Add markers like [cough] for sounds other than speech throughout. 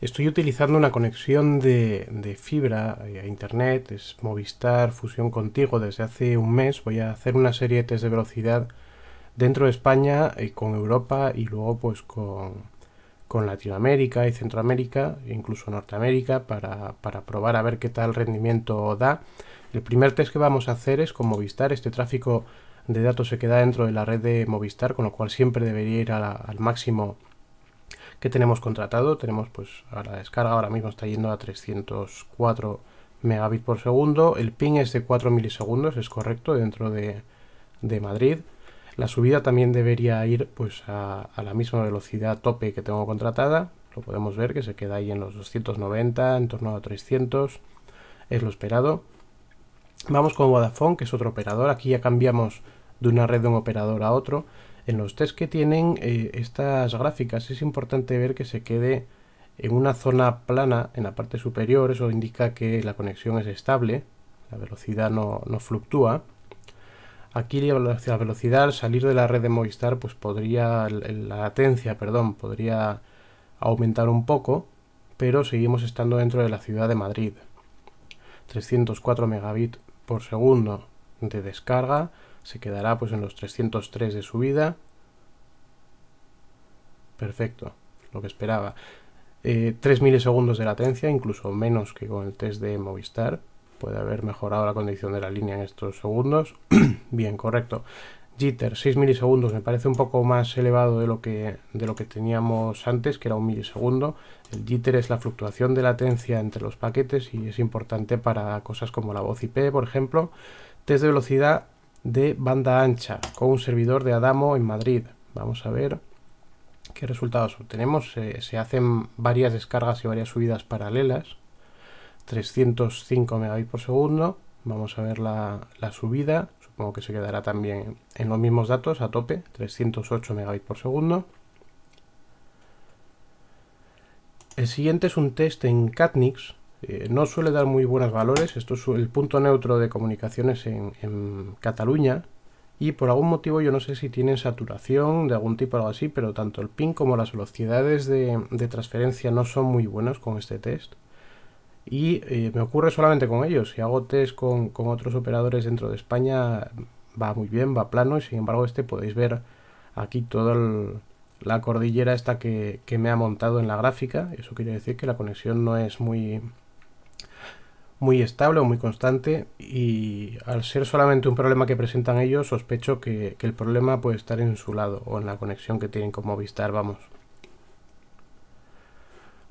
Estoy utilizando una conexión de, fibra eh, a internet, es Movistar Fusión Contigo desde hace un mes. Voy a hacer una serie de test de velocidad dentro de España, y eh, con Europa y luego pues con, Latinoamérica y Centroamérica, e incluso Norteamérica, para, probar a ver qué tal rendimiento da. El primer test que vamos a hacer es con Movistar. Este tráfico de datos se queda dentro de la red de Movistar, con lo cual siempre debería ir al máximo que tenemos contratado. Tenemos pues a la descarga ahora mismo está yendo a 304 megabits por segundo. El ping es de 4 milisegundos, es correcto, dentro de, Madrid. La subida también debería ir pues a, la misma velocidad tope que tengo contratada. Lo podemos ver que se queda ahí en los 290, en torno a 300. Es lo esperado. Vamos con Vodafone, que es otro operador. Aquí ya cambiamos de una red de un operador a otro. En los test que tienen eh, estas gráficas es importante ver que se quede en una zona plana en la parte superior, eso indica que la conexión es estable, la velocidad no, fluctúa. Aquí la velocidad al salir de la red de Movistar pues podría, la latencia, perdón, podría aumentar un poco, pero seguimos estando dentro de la ciudad de Madrid. 304 megabits por segundo de descarga, se quedará pues en los 303 de subida. Perfecto, lo que esperaba. 3 eh, milisegundos de latencia, incluso menos que con el test de Movistar. Puede haber mejorado la condición de la línea en estos segundos. [clears throat] Bien, correcto. Jitter, 6 milisegundos, me parece un poco más elevado de lo que, de lo que teníamos antes, que era un milisegundo. El jitter es la fluctuación de latencia entre los paquetes y es importante para cosas como la voz IP, por ejemplo. Test de velocidad, de banda ancha con un servidor de Adamo en Madrid. Vamos a ver qué resultados obtenemos. se, hacen varias descargas y varias subidas paralelas. 305 megabytes por segundo. Vamos a ver la, subida. Supongo que se quedará también en los mismos datos a tope. 308 megabytes por segundo. El siguiente es un test en Catnix eh, no suele dar muy buenos valores. Esto es el punto neutro de comunicaciones en, Cataluña. Y por algún motivo, yo no sé si tienen saturación de algún tipo o algo así, pero tanto el PIN como las velocidades de, transferencia no son muy buenos con este test. Y eh, me ocurre solamente con ellos. Si hago test con, otros operadores dentro de España, va muy bien, va plano. Y sin embargo, este podéis ver aquí toda la cordillera esta que me ha montado en la gráfica. Eso quiere decir que la conexión no es muy, muy estable o muy constante y al ser solamente un problema que presentan ellos, sospecho que, el problema puede estar en su lado o en la conexión que tienen con Movistar, vamos.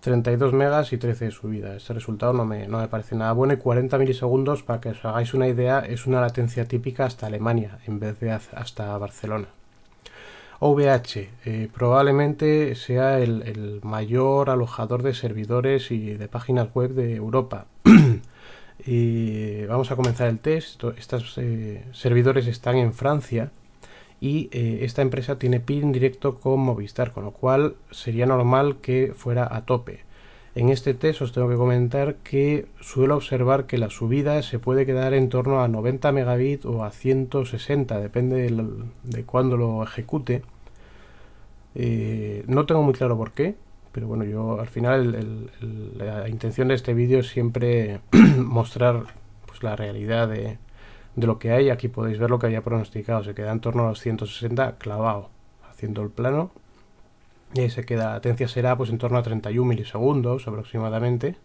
32 megas y 13 de subida. Este resultado no me, no me parece nada bueno. Y 40 milisegundos, para que os hagáis una idea, es una latencia típica hasta Alemania en vez de hasta Barcelona. OVH eh, probablemente sea el, mayor alojador de servidores y de páginas web de Europa. [clears throat] y vamos a comenzar el test. Estos eh, servidores están en Francia y eh, esta empresa tiene pin directo con Movistar, con lo cual sería normal que fuera a tope. En este test os tengo que comentar que suelo observar que la subida se puede quedar en torno a 90 megabits o a 160, depende de, cuándo lo ejecute. Eh, no tengo muy claro por qué, pero bueno, yo al final la intención de este vídeo es siempre [clears throat] mostrar pues, la realidad de, lo que hay. Aquí podéis ver lo que había pronosticado, se queda en torno a los 160 clavado, haciendo el plano y ahí se queda, la latencia será pues en torno a 31 milisegundos aproximadamente.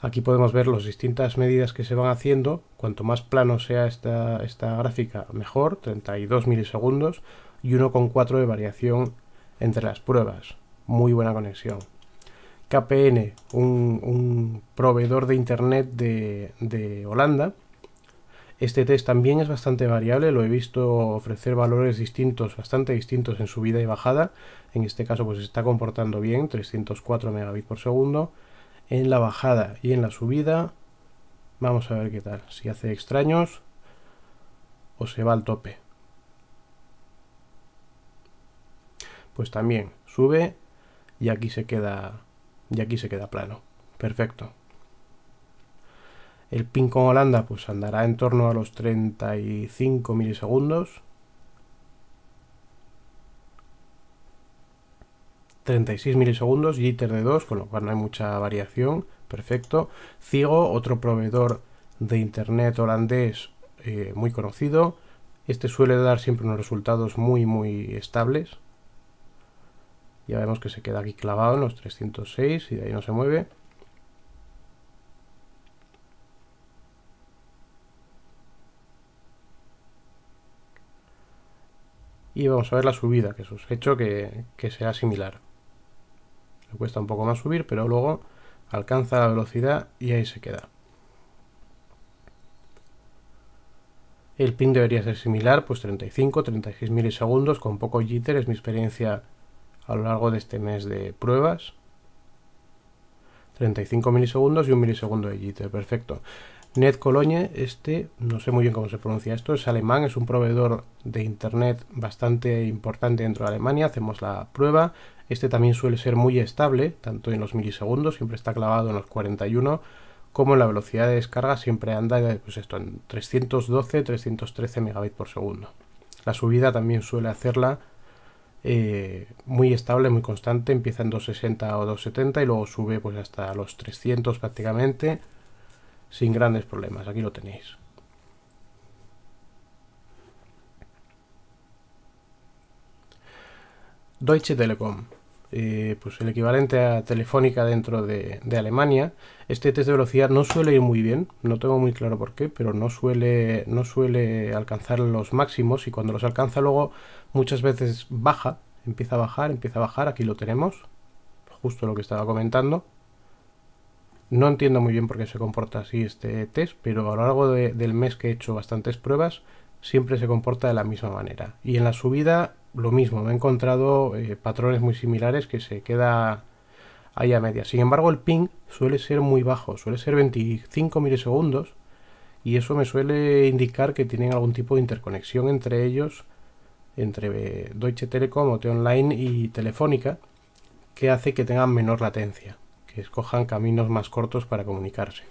Aquí podemos ver las distintas medidas que se van haciendo. Cuanto más plano sea esta, gráfica, mejor, 32 milisegundos y 1,4 de variación entre las pruebas. Muy buena conexión. KPN, un, proveedor de Internet de, de Holanda, este test también es bastante variable, lo he visto ofrecer valores distintos, bastante distintos en subida y bajada. En este caso pues se está comportando bien, 304 megabits por segundo. En la bajada y en la subida, vamos a ver qué tal, si hace extraños o se va al tope. Pues también sube y aquí se queda y aquí se queda plano. Perfecto. El ping con Holanda pues andará en torno a los 35 milisegundos. 36 milisegundos, jitter de 2, con lo cual no hay mucha variación, perfecto. Cigo, otro proveedor de internet holandés eh, muy conocido. Este suele dar siempre unos resultados muy, muy estables. Ya vemos que se queda aquí clavado en los 306 y de ahí no se mueve. y vamos a ver la subida, que sospecho que, que sea similar. Le cuesta un poco más subir, pero luego alcanza la velocidad y ahí se queda. El pin debería ser similar, pues 35, 36 milisegundos con poco jitter, es mi experiencia a lo largo de este mes de pruebas. 35 milisegundos y un milisegundo de jitter, perfecto. Net Cologne, este, no sé muy bien cómo se pronuncia esto, es alemán, es un proveedor de internet bastante importante dentro de Alemania, hacemos la prueba. Este también suele ser muy estable, tanto en los milisegundos, siempre está clavado en los 41, como en la velocidad de descarga siempre anda pues esto, en 312, 313 megabits por segundo. La subida también suele hacerla eh, muy estable, muy constante, empieza en 260 o 270 y luego sube pues hasta los 300 prácticamente sin grandes problemas. Aquí lo tenéis. Deutsche Telekom, eh, pues el equivalente a Telefónica dentro de, de, Alemania. Este test de velocidad no suele ir muy bien, no tengo muy claro por qué, pero no suele, no suele alcanzar los máximos y cuando los alcanza luego muchas veces baja, empieza a bajar, empieza a bajar, aquí lo tenemos, justo lo que estaba comentando. No entiendo muy bien por qué se comporta así este test, pero a lo largo del mes que he hecho bastantes pruebas, siempre se comporta de la misma manera. Y en la subida, lo mismo, me he encontrado eh, patrones muy similares que se queda ahí a media. Sin embargo, el ping suele ser muy bajo, suele ser 25 milisegundos, y eso me suele indicar que tienen algún tipo de interconexión entre ellos, entre eh, Deutsche Telekom, t Online y Telefónica, que hace que tengan menor latencia escojan caminos más cortos para comunicarse.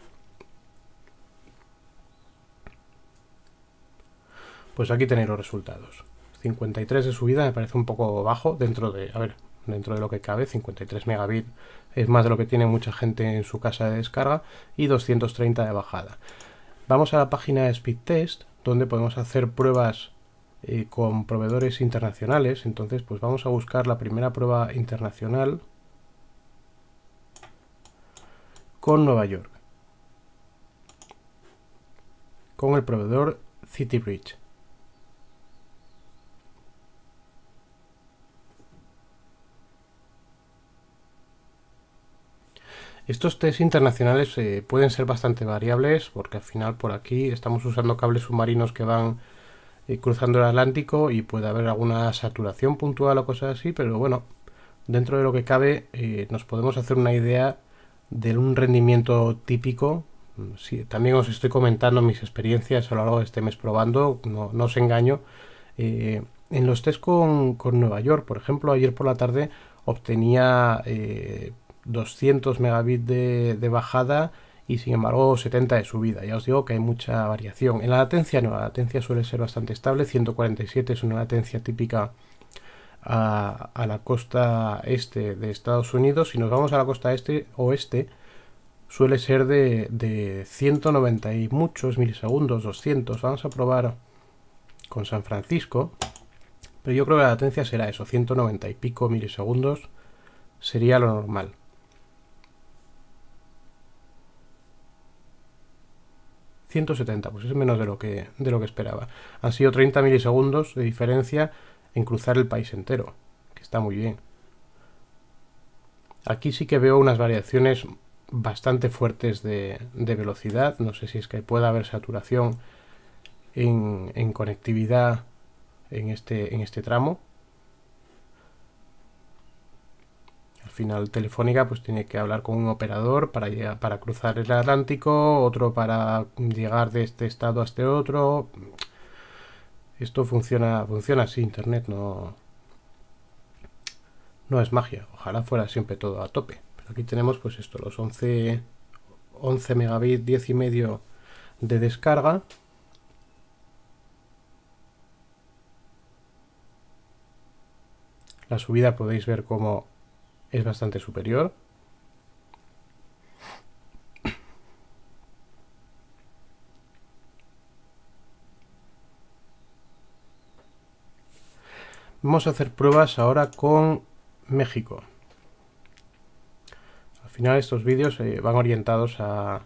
Pues aquí tenéis los resultados. 53 de subida me parece un poco bajo dentro de, a ver, dentro de lo que cabe, 53 megabits es más de lo que tiene mucha gente en su casa de descarga y 230 de bajada. Vamos a la página de Speed Test donde podemos hacer pruebas eh, con proveedores internacionales, entonces pues vamos a buscar la primera prueba internacional con Nueva York con el proveedor Bridge. Estos test internacionales eh, pueden ser bastante variables porque al final por aquí estamos usando cables submarinos que van eh, cruzando el Atlántico y puede haber alguna saturación puntual o cosas así, pero bueno, dentro de lo que cabe eh, nos podemos hacer una idea de un rendimiento típico. también os estoy comentando mis experiencias a lo largo de este mes probando, no, os engaño. Eh, en los test con, Nueva York, por ejemplo, ayer por la tarde obtenía 200 eh, megabits de, de, bajada y sin embargo 70 de subida. Ya os digo que hay mucha variación. En la latencia la latencia suele ser bastante estable, 147 es una latencia típica a, la costa este de Estados Unidos, si nos vamos a la costa este oeste, suele ser de, de 190 y muchos milisegundos, 200. Vamos a probar con San Francisco, pero yo creo que la latencia será eso, 190 y pico milisegundos sería lo normal. ...170, pues es menos de lo que, de lo que esperaba... ...han sido 30 milisegundos de diferencia cruzar el país entero, que está muy bien. Aquí sí que veo unas variaciones bastante fuertes de, velocidad, no sé si es que pueda haber saturación en, conectividad en este, en este tramo, final Telefónica pues tiene que hablar con un operador para, llegar, para cruzar el Atlántico, otro para llegar de este estado a este otro. Esto funciona, funciona así, Internet no, no es magia. Ojalá fuera siempre todo a tope. Pero aquí tenemos pues esto, los 11, 11 megabits, 10 y medio de descarga. La subida podéis ver cómo es bastante superior. Vamos a hacer pruebas ahora con México. Al final estos vídeos eh, van orientados a,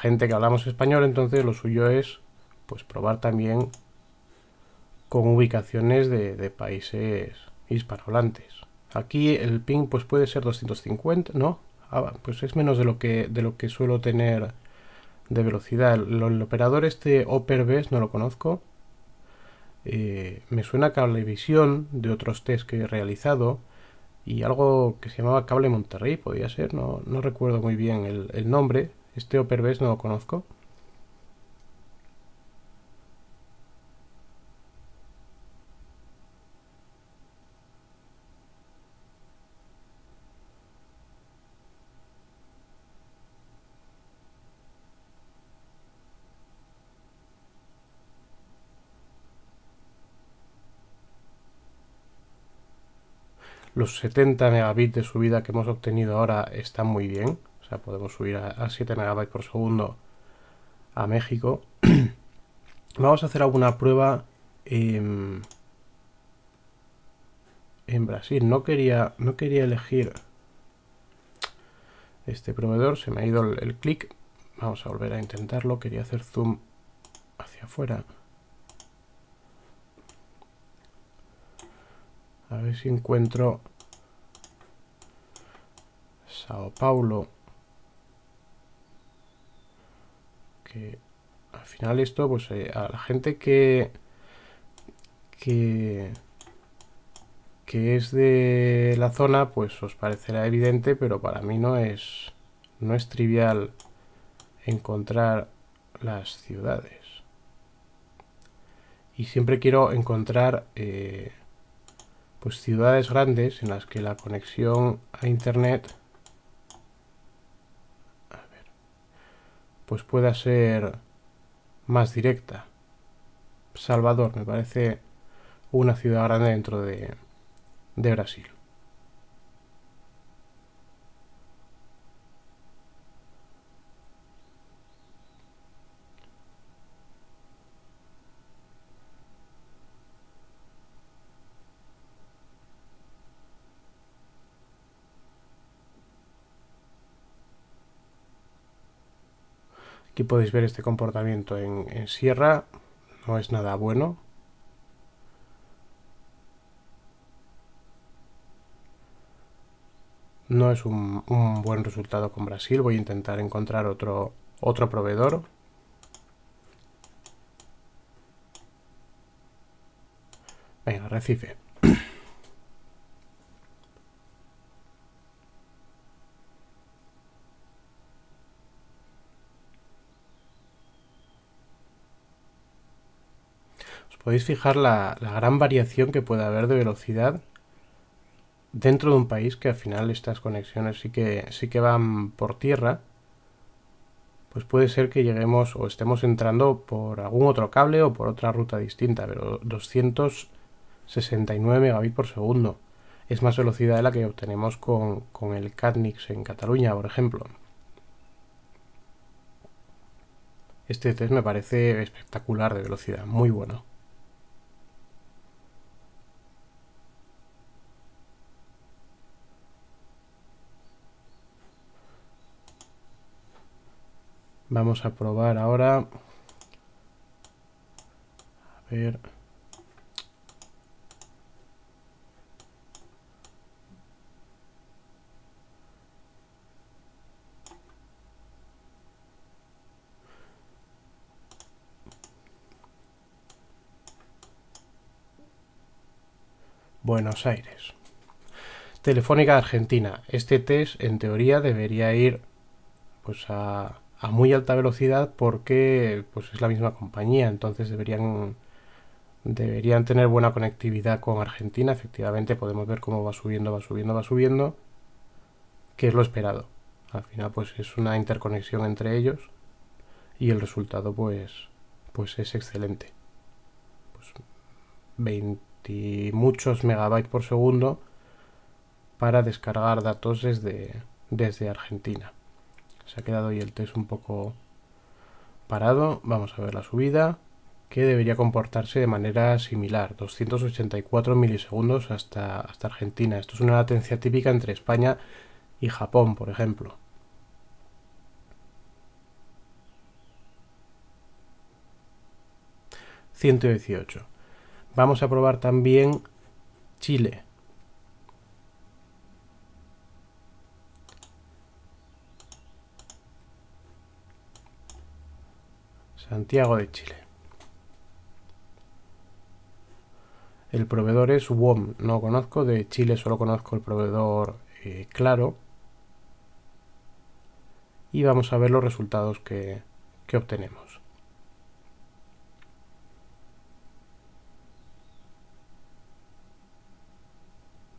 gente que hablamos español, entonces lo suyo es pues probar también con ubicaciones de, países hispanohablantes. Aquí el ping pues puede ser 250, ¿no? Ah, pues es menos de lo que de lo que suelo tener de velocidad. El, operador este OperBest no lo conozco. Eh, me suena Cablevisión de otros test que he realizado y algo que se llamaba Cable Monterrey, podía ser, no, no recuerdo muy bien el, nombre, este Opervés no lo conozco. Los 70 megabits de subida que hemos obtenido ahora están muy bien. O sea, podemos subir a, 7 megabytes por segundo a México. [clears throat] Vamos a hacer alguna prueba en, Brasil. No quería, no quería elegir este proveedor. Se me ha ido el, el clic. Vamos a volver a intentarlo. Quería hacer zoom hacia afuera. A ver si encuentro Sao Paulo. Que al final esto, pues eh, a la gente que... que que es de la zona, pues os parecerá evidente, pero para mí no es, no es trivial encontrar las ciudades. Y siempre quiero encontrar eh, pues ciudades grandes en las que la conexión a internet pues pueda ser más directa. Salvador me parece una ciudad grande dentro de Brasil. Aquí podéis ver este comportamiento en, sierra, no es nada bueno. No es un, buen resultado con Brasil, voy a intentar encontrar otro, otro proveedor. Venga, Recife. podéis fijar la, gran variación que puede haber de velocidad dentro de un país que al final estas conexiones sí que, sí que van por tierra. Pues puede ser que lleguemos o estemos entrando por algún otro cable o por otra ruta distinta, pero 269 megabits por segundo es más velocidad de la que obtenemos con, con el CatNix en Cataluña, por ejemplo. Este test me parece espectacular de velocidad, muy bueno. Vamos a probar ahora. A ver. Buenos Aires. Telefónica Argentina. Este test, en teoría, debería ir pues a a muy alta velocidad porque pues es la misma compañía, entonces deberían deberían tener buena conectividad con Argentina, efectivamente podemos ver cómo va subiendo, va subiendo, va subiendo, que es lo esperado. Al final pues es una interconexión entre ellos y el resultado pues pues es excelente. Pues 20 muchos megabytes por segundo para descargar datos desde Argentina. Se ha quedado ahí el test un poco parado. Vamos a ver la subida, que debería comportarse de manera similar. 284 milisegundos hasta, hasta Argentina. Esto es una latencia típica entre España y Japón, por ejemplo. ...118... Vamos a probar también Chile. Santiago de Chile. El proveedor es WOM, no conozco. De Chile solo conozco el proveedor eh, Claro. Y vamos a ver los resultados que, obtenemos.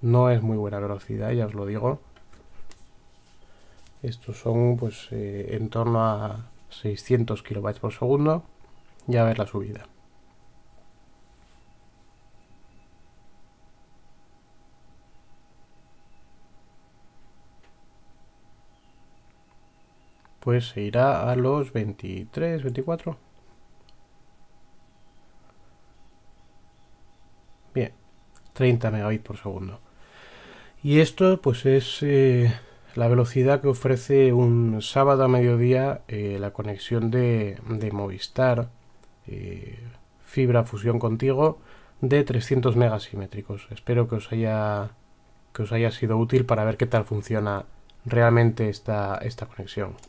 No es muy buena velocidad, ya os lo digo. Estos son pues eh, en torno a 600 kilobytes por segundo y a ver la subida. Pues se irá a los 23, 24. Bien, 30 megabits por segundo. Y esto pues es... Eh, la velocidad que ofrece un sábado a mediodía eh, la conexión de, Movistar, eh, fibra fusión contigo, de 300 megasimétricos. Espero que os haya, que os haya sido útil para ver qué tal funciona realmente esta conexión.